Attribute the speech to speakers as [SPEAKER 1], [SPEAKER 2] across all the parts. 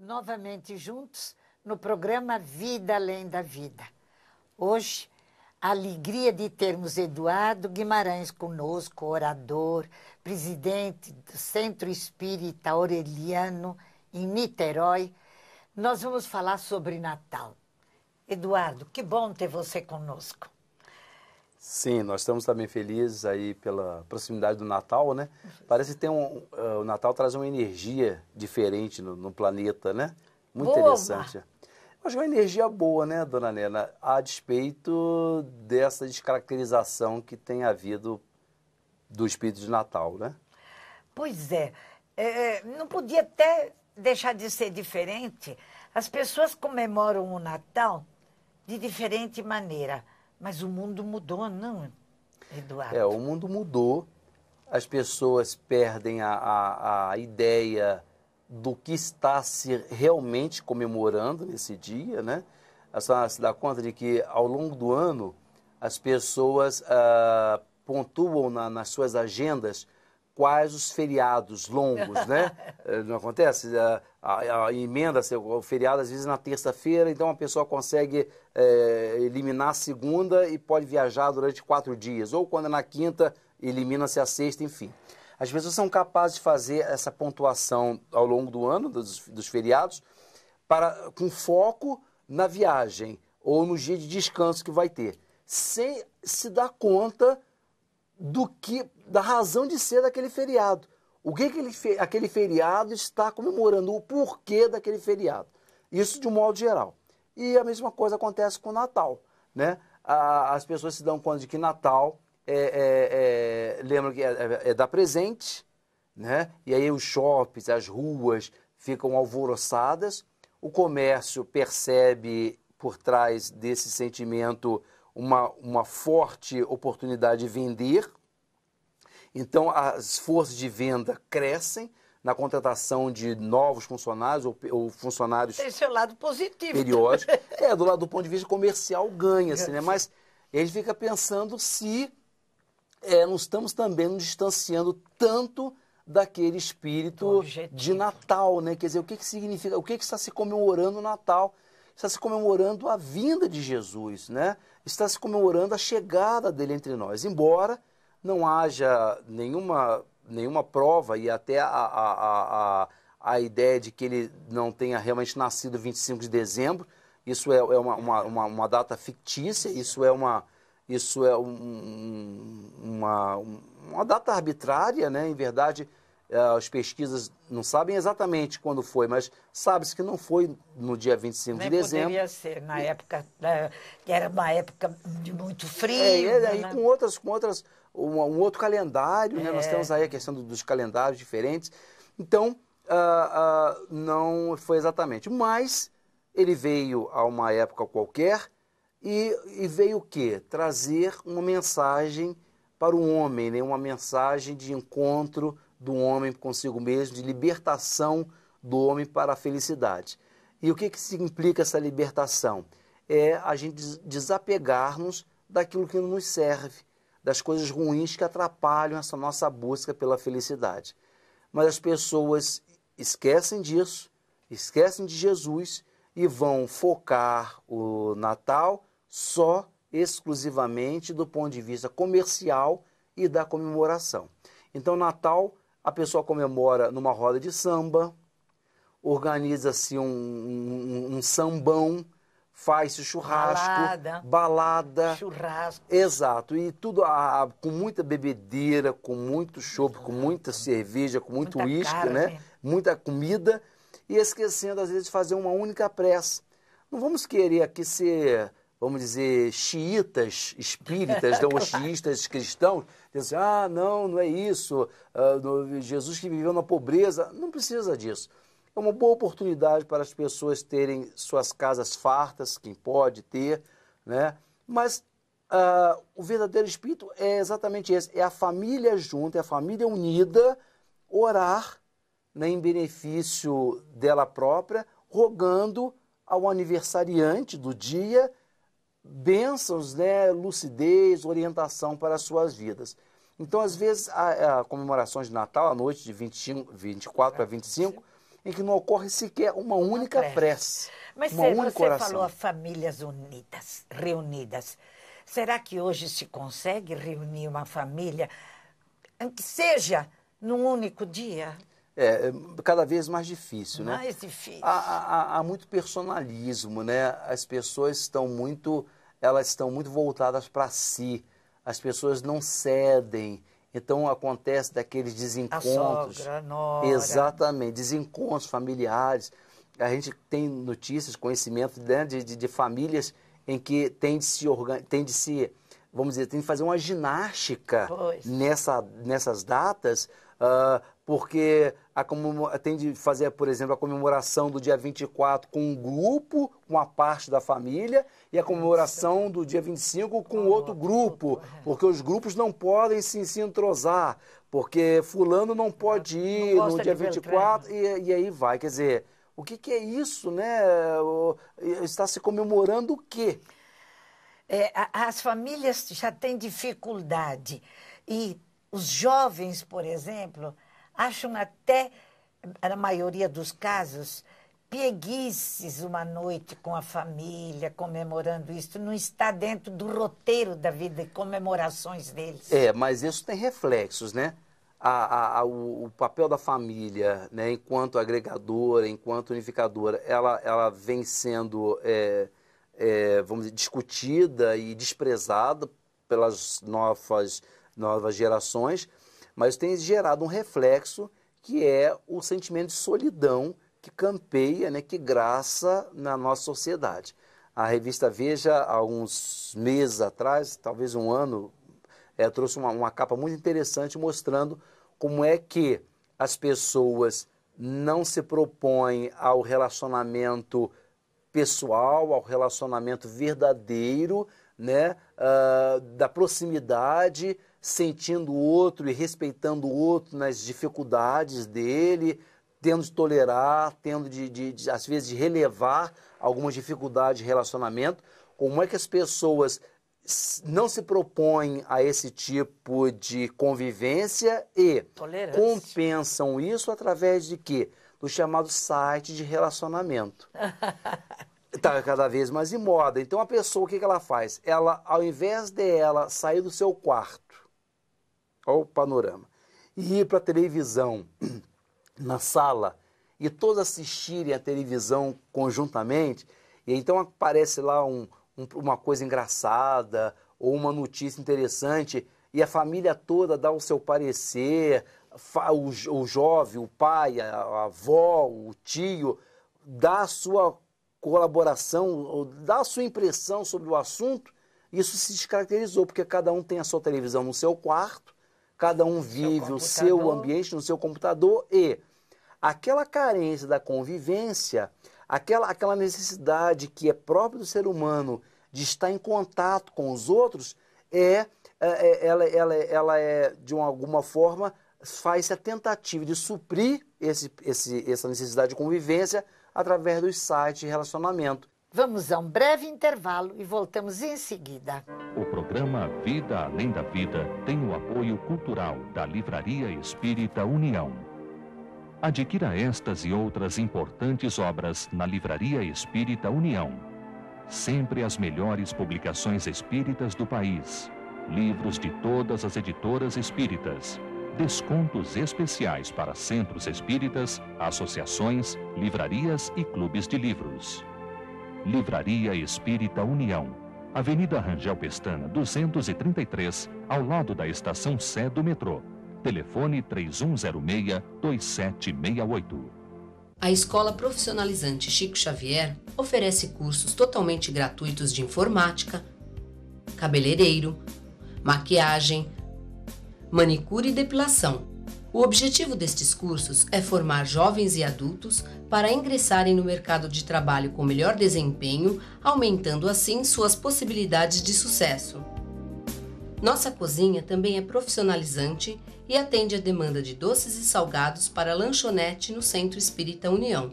[SPEAKER 1] novamente juntos no programa Vida Além da Vida. Hoje, a alegria de termos Eduardo Guimarães conosco, orador, presidente do Centro Espírita Aureliano, em Niterói. Nós vamos falar sobre Natal. Eduardo, que bom ter você conosco.
[SPEAKER 2] Sim, nós estamos também felizes aí pela proximidade do Natal, né? Parece que tem um, uh, o Natal traz uma energia diferente no, no planeta, né? Muito boa, interessante. acho Mas é uma energia boa, né, dona Nena? A despeito dessa descaracterização que tem havido do espírito de Natal, né?
[SPEAKER 1] Pois é. é, é não podia até deixar de ser diferente. As pessoas comemoram o Natal de diferente maneira. Mas o mundo mudou, não,
[SPEAKER 2] Eduardo? É, o mundo mudou. As pessoas perdem a, a, a ideia do que está se realmente comemorando nesse dia, né? senhora se dá conta de que ao longo do ano as pessoas ah, pontuam na, nas suas agendas quais os feriados longos, né? Eh, não acontece? A, eh, a, a emenda, o feriado às vezes na terça-feira, então a pessoa consegue é, eliminar a segunda e pode viajar durante quatro dias. Ou quando é na quinta, elimina-se a sexta, enfim. As pessoas são capazes de fazer essa pontuação ao longo do ano, dos, dos feriados, para, com foco na viagem ou no dia de descanso que vai ter, sem se dar conta do que da razão de ser daquele feriado. O que aquele, aquele feriado está comemorando, o porquê daquele feriado. Isso de um modo geral. E a mesma coisa acontece com o Natal. Né? as pessoas se dão conta de que Natal é, é, é lembra que é, é, é, dar presente, né? e aí os shoppings, as ruas ficam alvoroçadas, o comércio percebe por trás desse sentimento uma, uma forte oportunidade de vender, então, as forças de venda crescem na contratação de novos funcionários ou, ou funcionários. Tem
[SPEAKER 1] seu lado positivo. Periódico.
[SPEAKER 2] é, do lado do ponto de vista comercial, ganha-se, assim, né? É. Mas ele fica pensando se é, não estamos também nos distanciando tanto daquele espírito de Natal, né? Quer dizer, o que, que significa, o que, que está se comemorando o Natal? Está se comemorando a vinda de Jesus, né? Está se comemorando a chegada dele entre nós. Embora não haja nenhuma, nenhuma prova e até a, a, a, a ideia de que ele não tenha realmente nascido 25 de dezembro. Isso é, é uma, uma, uma, data fictícia, isso é uma, isso é um, uma, uma data arbitrária, né? em verdade eh, as pesquisas não sabem exatamente quando foi, mas sabe-se que não foi no dia 25 Nem de dezembro.
[SPEAKER 1] Poderia ser, na época, eh, que era uma época de muito frio. É, né? E
[SPEAKER 2] com outras, com outras, um, um outro calendário, é. né? Nós é. temos aí a questão do, dos calendários diferentes. Então, uh, uh, não foi exatamente. Mas ele veio a uma época qualquer e, e veio o quê? Trazer uma mensagem para o homem, né? uma mensagem de encontro do homem consigo mesmo, de libertação do homem para a felicidade. E o que, que implica essa libertação? É a gente desapegarmos daquilo que não nos serve, das coisas ruins que atrapalham essa nossa busca pela felicidade. Mas as pessoas esquecem disso, esquecem de Jesus e vão focar o Natal só exclusivamente do ponto de vista comercial e da comemoração. Então, Natal a pessoa comemora numa roda de samba, organiza-se um, um, um sambão faz-se churrasco, balada, balada, churrasco. Exato, e tudo a, a, com muita bebedeira, com muito chopp, com muita cerveja, com muito uísque, né? Muita comida e esquecendo às vezes de fazer uma única prece. Não vamos querer aqui ser vamos dizer, xiitas, espíritas, não, claro. cristãos, assim, ah, não, não é isso, ah, Jesus que viveu na pobreza. Não precisa disso. É uma boa oportunidade para as pessoas terem suas casas fartas, quem pode ter, né? Mas uh, o verdadeiro espírito é exatamente esse: é a família junta, é a família unida, orar né, em benefício dela própria, rogando ao aniversariante do dia bênçãos, né, lucidez, orientação para as suas vidas. Então, às vezes, a, a comemorações de Natal, à noite de 25, 24 a 25, em que não ocorre sequer uma única prece. prece. Mas uma única você falou a
[SPEAKER 1] famílias unidas, reunidas. Será que hoje se consegue reunir uma família, que seja num único dia?
[SPEAKER 2] É, é cada vez mais difícil, mais né?
[SPEAKER 1] Mais difícil. Há,
[SPEAKER 2] há, há, muito personalismo, né? As pessoas estão muito, elas estão muito voltadas para si. As pessoas não cedem. Então acontece daqueles desencontros. A sogra, a nora. Exatamente, desencontros familiares. A gente tem notícias, conhecimento né, de, de, de, famílias em que tem de se, organ... tem de se vamos dizer, tem de fazer uma ginástica nessa, nessas datas uh, porque a tem de fazer, por exemplo, a comemoração do dia 24 com um grupo, com a parte da família, e a comemoração do dia 25 com outro grupo, porque os grupos não podem se, se entrosar, porque fulano não pode ir não no dia 24 e, e aí vai. Quer dizer, o que, que é isso, né? Está se comemorando o quê? É, as famílias já têm dificuldade
[SPEAKER 1] e os jovens, por exemplo, acham até, na maioria dos casos, pieguices uma noite com a família, comemorando isso, não está dentro do roteiro da vida e comemorações deles.
[SPEAKER 2] É, mas isso tem reflexos, né? A, a, a, o, o, papel da família, né, enquanto agregadora, enquanto unificadora, ela, ela vem sendo, é, é, vamos dizer, discutida e desprezada pelas novas, novas gerações, mas tem gerado um reflexo que é o sentimento de solidão que campeia, né, que graça na nossa sociedade. A revista Veja, há meses atrás, talvez um ano, é, trouxe uma, uma capa muito interessante mostrando como é que as pessoas não se propõem ao relacionamento pessoal, ao relacionamento verdadeiro, né, uh, da proximidade, sentindo o outro e respeitando o outro nas dificuldades dele, tendo de tolerar, tendo de, de, de às vezes, de relevar algumas dificuldades de relacionamento. Como é que as pessoas não se propõem a esse tipo de convivência e Tolerância. compensam isso através de quê? Do chamado site de relacionamento. Está cada vez mais em moda. Então a pessoa, o que, que ela faz? Ela, ao invés de ela sair do seu quarto Olha o panorama. E ir para a televisão na sala e todos assistirem a televisão conjuntamente, e então aparece lá um, um, uma coisa engraçada ou uma notícia interessante, e a família toda dá o seu parecer, o, o jovem, o pai, a, a avó, o tio, dá a sua colaboração, dá a sua impressão sobre o assunto, isso se descaracterizou, porque cada um tem a sua televisão no seu quarto, Cada um vive seu o seu ambiente no seu computador e aquela carência da convivência, aquela, aquela necessidade que é própria do ser humano de estar em contato com os outros, é, é, é ela, ela, ela é, de uma, alguma forma, faz-se a tentativa de suprir esse, esse, essa necessidade de convivência através dos sites de relacionamento. Vamos a
[SPEAKER 1] um breve intervalo e voltamos em seguida.
[SPEAKER 2] O programa Vida Além da Vida tem o apoio cultural da Livraria Espírita União. Adquira estas e outras importantes obras na Livraria Espírita União. Sempre as melhores publicações espíritas do país. Livros de todas as editoras espíritas. Descontos especiais para centros espíritas, associações, livrarias e clubes de livros Livraria Espírita União, Avenida Rangel Pestana, 233, ao lado da estação Sé do metrô. Telefone 3106-2768.
[SPEAKER 1] A Escola Profissionalizante Chico Xavier oferece cursos totalmente gratuitos de informática, cabeleireiro, maquiagem, manicure e depilação o objetivo destes cursos é formar jovens e adultos para ingressarem no mercado de trabalho com melhor desempenho, aumentando assim suas possibilidades de sucesso. Nossa cozinha também é profissionalizante e atende a demanda de doces e salgados para lanchonete no Centro Espírita União.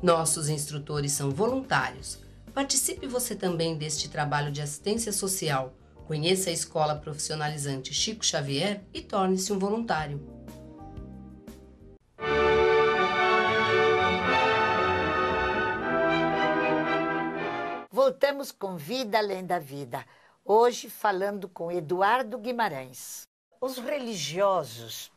[SPEAKER 1] Nossos instrutores são voluntários. Participe você também deste trabalho de assistência social. Conheça a Escola Profissionalizante Chico Xavier e torne-se um voluntário. Voltamos com Vida Além da Vida, hoje falando com Eduardo Guimarães. Os religiosos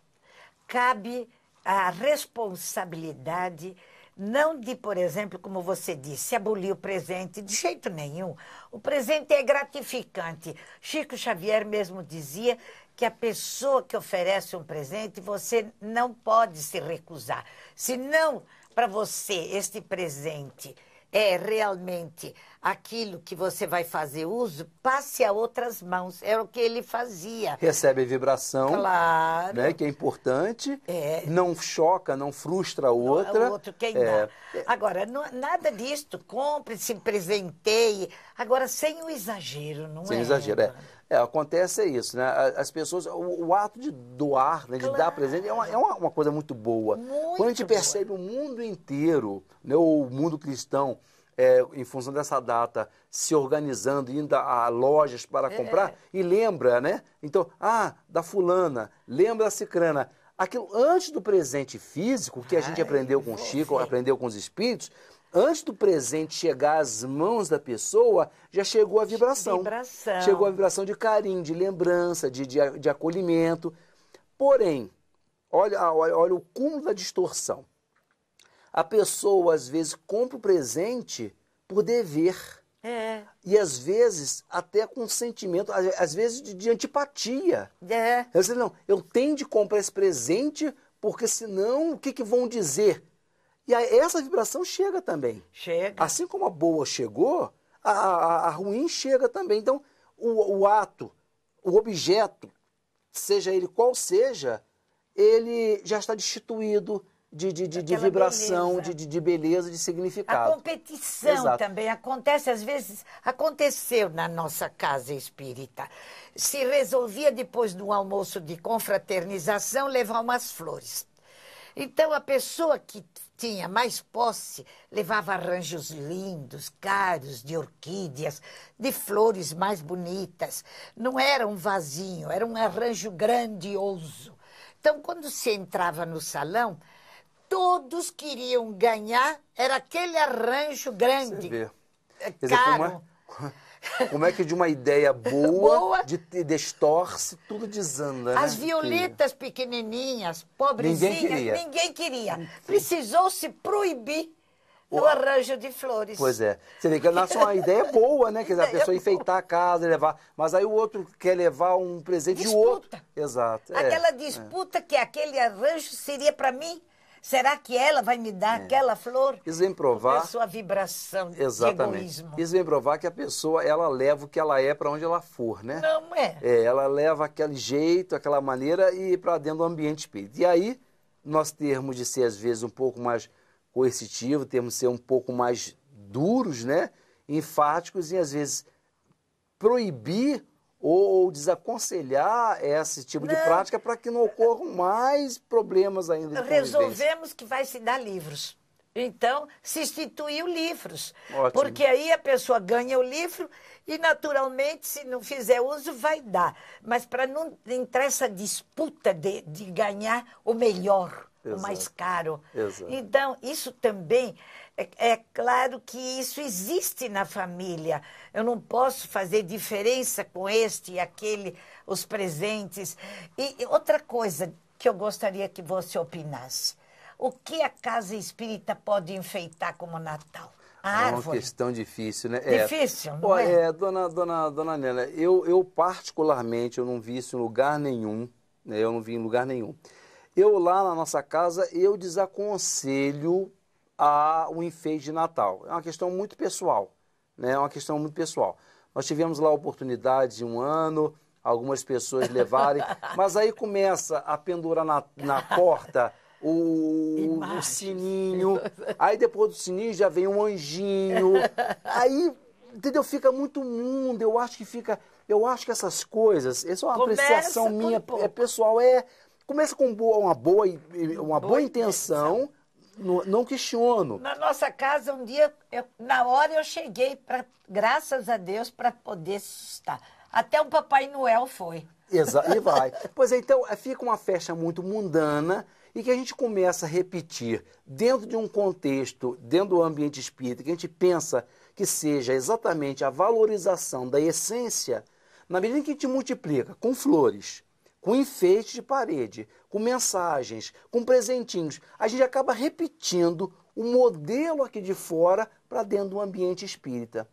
[SPEAKER 1] cabe a responsabilidade não de, por exemplo, como você disse, abolir o presente de jeito nenhum. O presente é gratificante. Chico Xavier mesmo dizia que a pessoa que oferece um presente, você não pode se recusar. Senão, para você, este presente é realmente aquilo que você vai fazer uso, passe a outras mãos. é o que ele fazia.
[SPEAKER 2] Recebe vibração, claro. né, que é importante, é. não choca, não frustra a outra. O outro quem é.
[SPEAKER 1] Agora, não, nada disto, compre, se presenteie. Agora, sem o exagero, não sem é? Sem exagero,
[SPEAKER 2] é. É, acontece é isso, né? As pessoas, o, o ato de doar, né, de dar presente, é, uma, é uma, uma coisa muito boa. Muito Quando a gente boa. percebe o mundo inteiro, né, o mundo cristão, é, em função dessa data, se organizando, indo a, a lojas para é. comprar, e lembra, né? Então, ah, da fulana, lembra da cicrana. Aquilo antes do presente físico, que a ah, gente Ai, aprendeu com o é, Chico, aprendeu com os espíritos, antes do presente chegar às mãos da pessoa, já chegou a vibração. vibração. Chegou a vibração de carinho, de lembrança, de, de, de acolhimento. Porém, olha, olha, olha o cúmulo da distorção. A pessoa, às vezes, compra o presente por dever. É. E às vezes, até com sentimento, às vezes de, de antipatia. É. Eu, não, eu tenho de comprar esse presente porque senão o que, que vão dizer? E essa vibração chega também. Chega. Assim como a boa chegou, a, a, a ruim chega também. Então, o, o, ato, o objeto, seja ele qual seja, ele já está destituído de, de, de, de vibração, beleza. De, de, beleza, de significado. A
[SPEAKER 1] competição Exato. também acontece, às vezes, aconteceu na nossa casa espírita. Se resolvia, depois de um almoço de confraternização, levar umas flores. Então, a pessoa que tinha mais posse, levava arranjos lindos, caros, de orquídeas, de flores mais bonitas. Não era um vasinho, era um arranjo grandioso. Então, quando se entrava no salão, todos queriam ganhar, era aquele arranjo grande. Você vê. É é? Caro.
[SPEAKER 2] Dizer, Como é que de uma ideia boa, boa. De, de, distorce, tudo desanda. Né? As violetas
[SPEAKER 1] pequenininhas, pobrezinhas, ninguém queria. Ninguém queria. Precisou se proibir o arranjo de flores. Pois é.
[SPEAKER 2] Você vê que nasce é uma ideia boa, né? Quer dizer, a pessoa enfeitar a casa, levar. Mas aí o outro quer levar um presente disputa. de outro. Exato. É. Aquela é, disputa
[SPEAKER 1] é. que aquele arranjo seria para mim Será que ela vai me dar é. aquela flor?
[SPEAKER 2] Isso vem provar. A sua
[SPEAKER 1] vibração Exatamente. de egoísmo.
[SPEAKER 2] Isso vem provar que a pessoa, ela leva o que ela é para onde ela for, né? Não é. é. Ela leva aquele jeito, aquela maneira e para dentro do ambiente espírita. E aí, nós termos de ser, às vezes, um pouco mais coercitivo, termos de ser um pouco mais duros, né? Enfáticos e, às vezes, proibir ou, ou desaconselhar esse tipo não. de prática para que não ocorram mais problemas ainda. Resolvemos
[SPEAKER 1] que vai se dar livros. Então, se instituiu livros. Ótimo. Porque aí a pessoa ganha o livro e, naturalmente, se não fizer uso, vai dar. Mas para não entrar essa disputa de, de ganhar o melhor, Exato. o mais caro. Exato. Então, isso também é, é claro que isso existe na família. Eu não posso fazer diferença com este e aquele, os presentes. E, outra coisa que eu gostaria que você opinasse: o que a casa espírita pode enfeitar como Natal?
[SPEAKER 2] A é uma questão difícil, né? É. Difícil, é. não é? é? dona, dona, dona Nela, eu, eu particularmente eu não vi isso em lugar nenhum, né? eu não vi em lugar nenhum. Eu lá na nossa casa, eu desaconselho a o enfeite de Natal. É uma questão muito pessoal, né? É uma questão muito pessoal. Nós tivemos lá a oportunidade de um ano, algumas pessoas levarem, mas aí começa a pendurar na, na porta o, o, sininho, aí depois do sininho já vem um anjinho, aí, entendeu? Fica muito mundo, eu acho que fica, eu acho que essas coisas, essa é uma começa apreciação minha, é pessoal, é começa com boa, uma boa, uma boa, boa intenção, intenção não, não, questiono.
[SPEAKER 1] Na nossa casa, um dia, eu, na hora eu cheguei, pra, graças a Deus, para poder assustar. Até o Papai Noel foi.
[SPEAKER 2] Exato, e vai. pois é, então é, fica uma festa muito mundana e que a gente começa a repetir dentro de um contexto, dentro do ambiente espírita, que a gente pensa que seja exatamente a valorização da essência, na medida em que a gente multiplica com flores, com enfeite de parede, com mensagens, com presentinhos. A gente acaba repetindo o modelo aqui de fora para dentro do ambiente espírita.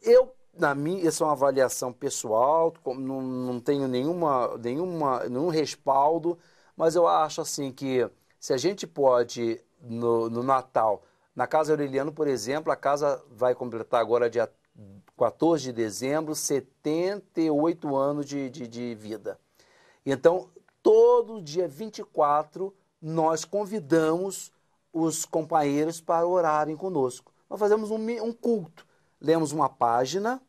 [SPEAKER 2] Eu na minha, essa é uma avaliação pessoal, não, não tenho nenhuma, nenhuma, nenhum respaldo, mas eu acho assim que se a gente pode, no, no Natal, na Casa Aureliano, por exemplo, a casa vai completar agora, dia 14 de dezembro, 78 anos de, de, de vida. Então, todo dia 24, nós convidamos os companheiros para orarem conosco. Nós fazemos um, um culto. Lemos uma página,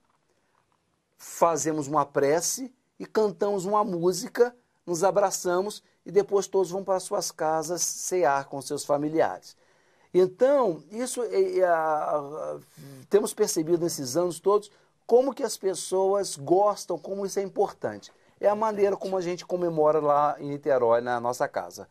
[SPEAKER 2] fazemos uma prece e cantamos uma música, nos abraçamos e depois todos vão para suas casas cear com seus familiares. Então, isso é, temos percebido nesses anos todos como que as pessoas gostam, como isso é importante é a maneira como a gente comemora lá em Niterói, na nossa casa.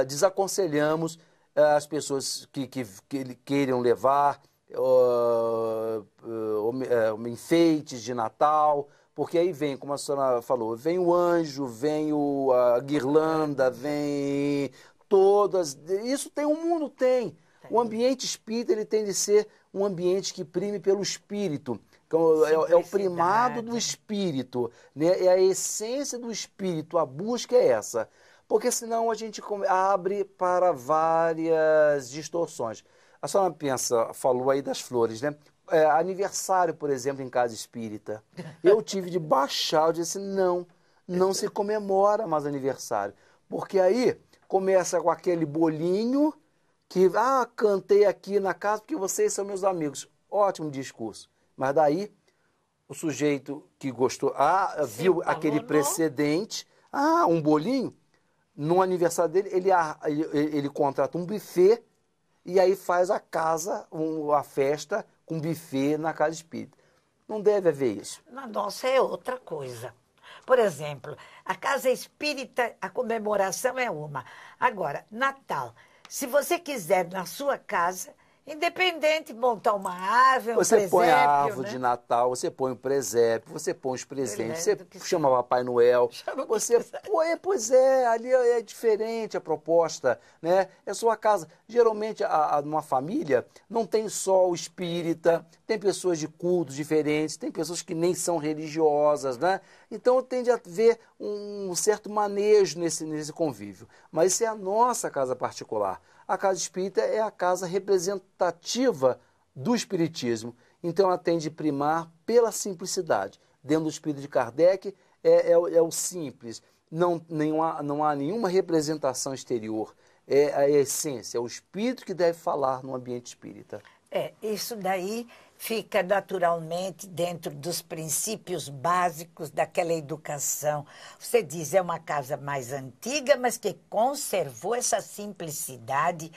[SPEAKER 2] Uh, desaconselhamos é, as pessoas que, que, que queiram levar uh, uh, enfeites de Natal, porque aí vem, como a senhora falou, vem o anjo, vem o, a guirlanda, vem todas. Isso tem, o mundo tem. tem. O ambiente espírita ele tem de ser um ambiente que prime pelo espírito. Então, é, é, o é primado do espírito, né? é a essência do espírito, a busca é essa. Porque senão a gente abre para várias distorções. A senhora pensa, falou aí das flores, né? É, aniversário, por exemplo, em casa espírita. Eu tive de baixar, eu disse, não, não se comemora mais aniversário. Porque aí começa com aquele bolinho que, ah, cantei aqui na casa porque vocês são meus amigos. Ótimo discurso. Mas daí o sujeito que gostou, ah, viu aquele precedente, ah, um bolinho, no aniversário dele, ele, ele, ele contrata um buffet e aí faz a casa, um, a festa com buffet na casa espírita. Não deve haver isso.
[SPEAKER 1] Na nossa é outra coisa. Por exemplo, a casa espírita, a comemoração é uma. Agora, Natal. Se você quiser na sua casa, Independente de montar uma árvore, é você um presépio, põe a árvore
[SPEAKER 2] né? de Natal, você põe o um presépio, você põe os presentes, você chama seja. Papai Noel, chama você põe, pois é, ali é, é diferente a proposta, né? É sua casa. Geralmente, a, a, uma família não tem só o espírita, tem pessoas de cultos diferentes, tem pessoas que nem são religiosas, né? Então tende a ver um, um certo manejo nesse, nesse convívio. Mas isso é a nossa casa particular a casa espírita é a casa representativa do espiritismo. Então ela tende a primar pela simplicidade. Dentro do espírito de Kardec é, é, é o simples, não, não há nenhuma representação exterior. É a essência, é o espírito que deve falar no ambiente espírita.
[SPEAKER 1] É, isso daí fica naturalmente dentro dos princípios básicos daquela educação. Você diz, é uma casa mais antiga, mas que conservou essa simplicidade.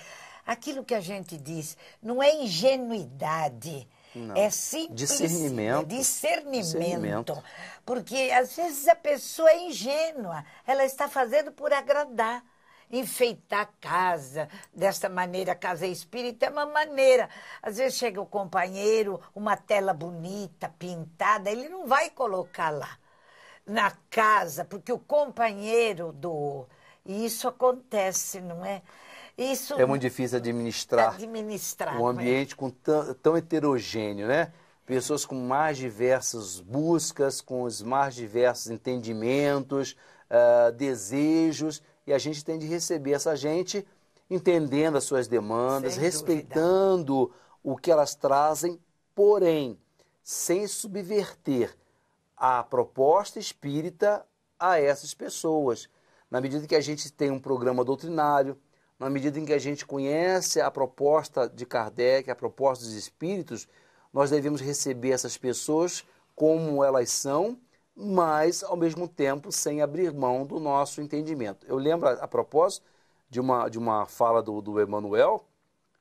[SPEAKER 1] Aquilo que a gente diz não é ingenuidade. Não. É simplicidade. Discernimento. discernimento. discernimento. Porque às vezes a pessoa é ingênua, ela está fazendo por agradar enfeitar a casa dessa maneira. A casa é espírita é uma maneira. Às vezes chega o companheiro, uma tela bonita, pintada, ele não vai colocar lá na casa, porque o companheiro do. E isso acontece, não é? Isso é muito difícil
[SPEAKER 2] administrar,
[SPEAKER 1] administrar um é? ambiente
[SPEAKER 2] com tão, tão heterogêneo, né? Pessoas com mais diversas buscas, com os mais diversos entendimentos, uh, desejos e a gente tem de receber essa gente entendendo as suas demandas, sem respeitando dúvida. o que elas trazem, porém, sem subverter a proposta espírita a essas pessoas. Na medida que a gente tem um programa doutrinário, na medida em que a gente conhece a proposta de Kardec, a proposta dos espíritos, nós devemos receber essas pessoas como elas são mas ao mesmo tempo sem abrir mão do nosso entendimento. Eu lembro, a propósito, de uma, de uma fala do, do Emmanuel,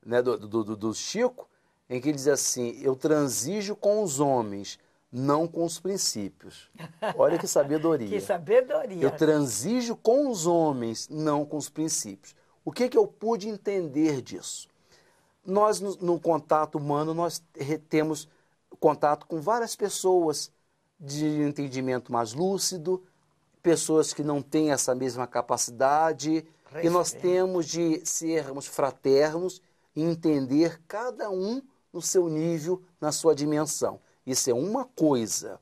[SPEAKER 2] né, do, do, do Chico, em que ele diz assim: Eu transijo com os homens, não com os princípios. Olha que sabedoria. que
[SPEAKER 1] sabedoria. Eu
[SPEAKER 2] transijo com os homens, não com os princípios. O que, que eu pude entender disso? Nós, no, no contato humano, nós temos contato com várias pessoas de entendimento mais lúcido, pessoas que não têm essa mesma capacidade, Respeito. e nós temos de sermos fraternos e entender cada um no seu nível, na sua dimensão. Isso é uma coisa.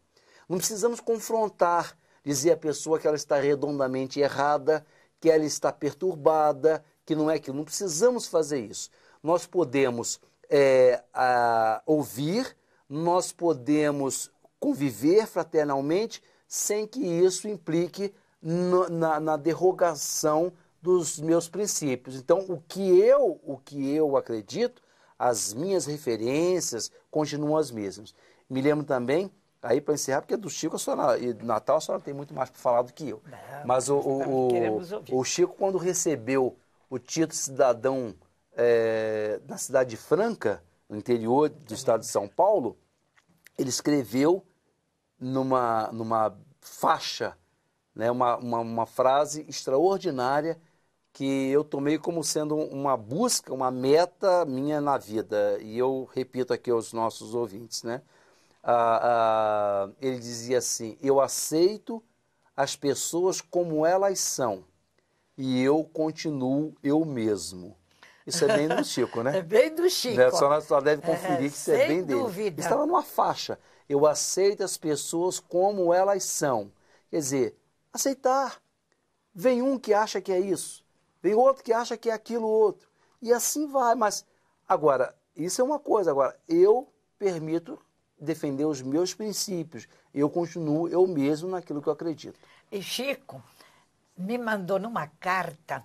[SPEAKER 2] Não precisamos confrontar, dizer à pessoa que ela está redondamente errada, que ela está perturbada, que não é aquilo. Não precisamos fazer isso. Nós podemos é, a, ouvir, nós podemos conviver fraternalmente sem que isso implique no, na, na derrogação dos meus princípios. Então, o que eu, o que eu acredito, as minhas referências continuam as mesmas. Me lembro também, aí para encerrar, porque do Chico senhora, e do Natal a senhora tem muito mais para falar do que eu. Não, mas o, o, o, o, Chico, quando recebeu o título de cidadão é, da cidade de Franca, no interior do estado de São Paulo, ele escreveu numa, numa faixa, né, uma, uma, uma frase extraordinária que eu tomei como sendo uma busca, uma meta minha na vida. E eu repito aqui aos nossos ouvintes, né? Ah, ah, ele dizia assim: Eu aceito as pessoas como elas são e eu continuo eu mesmo. Isso é bem do Chico, né? É bem do Chico. Né? Só, só deve é, conferir é, que isso é bem dúvida. dele. Estava numa faixa. Eu aceito as pessoas como elas são. Quer dizer, aceitar. Vem um que acha que é isso, vem outro que acha que é aquilo outro. E assim vai. Mas, agora, isso é uma coisa. Agora, eu permito defender os meus princípios. Eu continuo eu mesmo naquilo que eu acredito. E Chico
[SPEAKER 1] me mandou numa carta,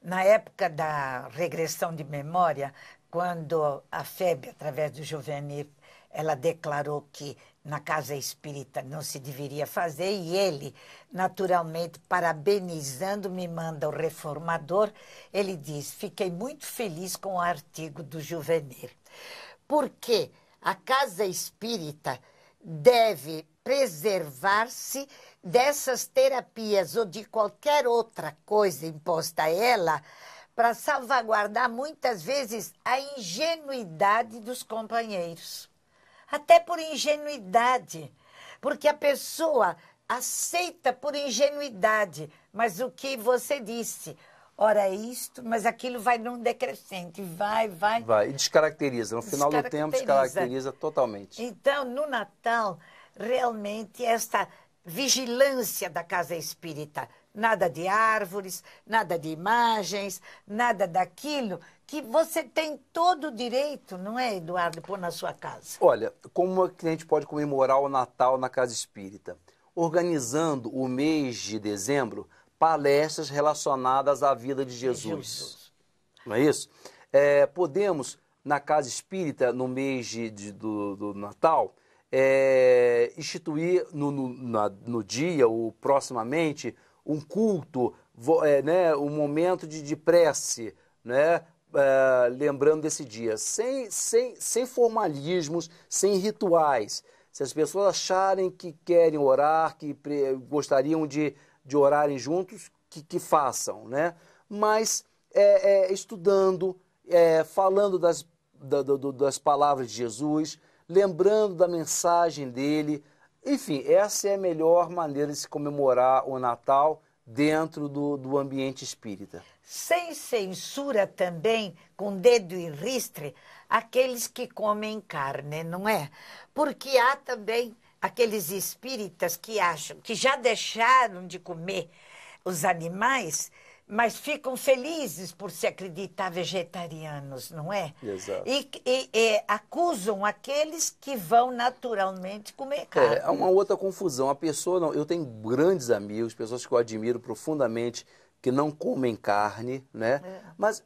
[SPEAKER 1] na época da regressão de memória, quando a FEB, através do Juvenil, ela declarou que na casa espírita não se deveria fazer, e ele, naturalmente, parabenizando, me manda o reformador, ele diz: Fiquei muito feliz com o artigo do Juvenil, porque a casa espírita deve preservar-se dessas terapias ou de qualquer outra coisa imposta a ela para salvaguardar muitas vezes a ingenuidade dos companheiros até por ingenuidade, porque a pessoa aceita por ingenuidade, mas o que você disse, ora é isto, mas aquilo vai num decrescente, vai, vai. Vai,
[SPEAKER 2] e descaracteriza, no final do tempo descaracteriza totalmente.
[SPEAKER 1] Então, no Natal, realmente, esta vigilância da casa espírita, nada de árvores, nada de imagens, nada daquilo que você tem todo o direito, não é, Eduardo, pôr na sua casa?
[SPEAKER 2] Olha, como é a gente pode comemorar o Natal na Casa Espírita? Organizando o mês de dezembro palestras relacionadas à vida de Jesus. Jesus. Não é isso? É, podemos, na Casa Espírita, no mês de, de do, do, Natal, é, instituir no, no, na, no dia ou proximamente um culto, vo, é, né, um momento de, de prece, né, eh, lembrando desse dia, sem, sem, sem formalismos, sem rituais. Se as pessoas acharem que querem orar, que gostariam de, de orarem juntos, que, que façam, né? Mas é, é, estudando, falando das, da, do, das palavras de Jesus, lembrando da mensagem dele. Enfim, essa é a melhor maneira de se comemorar o Natal dentro do, do ambiente espírita.
[SPEAKER 1] Sem censura também, com dedo e ristre, aqueles que comem carne, não é? Porque há também aqueles espíritas que acham que já deixaram de comer os animais mas ficam felizes por se acreditar vegetarianos,
[SPEAKER 2] não é? Exato. E,
[SPEAKER 1] e, e acusam aqueles que vão naturalmente
[SPEAKER 2] comer é, carne. É, uma outra confusão. A pessoa não, eu tenho grandes amigos, pessoas que eu admiro profundamente que não comem carne, né? É. Mas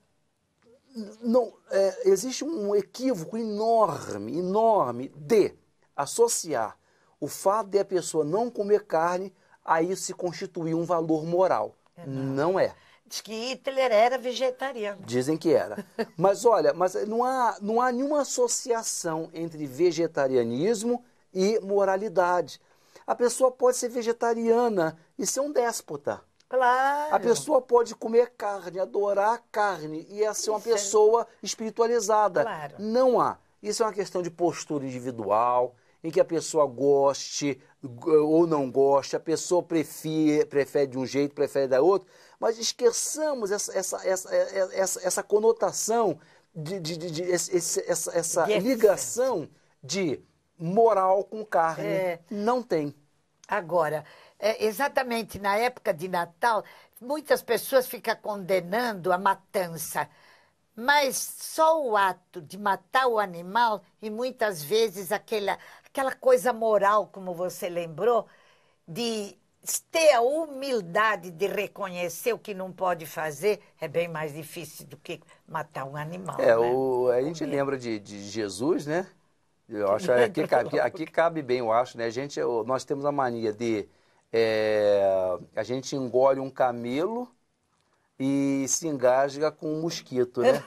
[SPEAKER 2] não é, existe um equívoco enorme, enorme de associar o fato de a pessoa não comer carne a isso se constituir um valor moral. É, não é. Diz que
[SPEAKER 1] Hitler era vegetariano.
[SPEAKER 2] Dizem que era. Mas olha, mas não há, não há nenhuma associação entre vegetarianismo e moralidade. A pessoa pode ser vegetariana e ser um déspota.
[SPEAKER 1] Claro. A pessoa
[SPEAKER 2] pode comer carne, adorar carne e é ser uma é pessoa é... espiritualizada. Claro. Não há. Isso é uma questão de postura individual, em que a pessoa goste ou não goste, a pessoa prefere, prefere de um jeito, prefere da outro, mas esqueçamos essa, essa, essa, essa, essa conotação, de, de, de, de essa, essa ligação de moral com carne. É.
[SPEAKER 1] Não tem. Agora, é exatamente na época de Natal, muitas pessoas ficam condenando a matança. Mas só o ato de matar o animal e muitas vezes aquela aquela coisa moral, como você lembrou, de ter a humildade de reconhecer o que não pode fazer é bem mais difícil do que matar um animal. É, né?
[SPEAKER 2] o, a gente lembra de, de, Jesus, né? Eu acho que aqui cabe, aqui cabe bem, eu acho, né? A gente, nós temos a mania de. É, a gente engole um camelo e se engasga com um mosquito, né?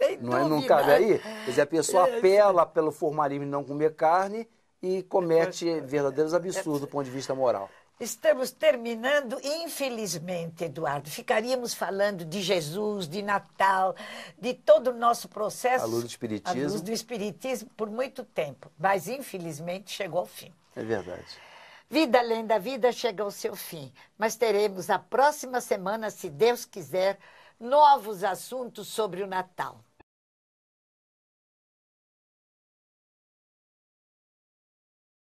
[SPEAKER 2] É, não, é, não cabe aí? Quer dizer, a pessoa é, apela pelo formalismo de não comer carne e comete é. verdadeiros absurdos do ponto de vista moral.
[SPEAKER 1] Estamos terminando, infelizmente, Eduardo. Ficaríamos falando de Jesus, de Natal, de todo o nosso processo. A luz do Espiritismo. A luz do Espiritismo por muito tempo. Mas, infelizmente, chegou ao fim. É verdade. Vida além da vida chega ao seu fim, mas teremos a próxima semana, se Deus quiser, novos assuntos sobre o Natal.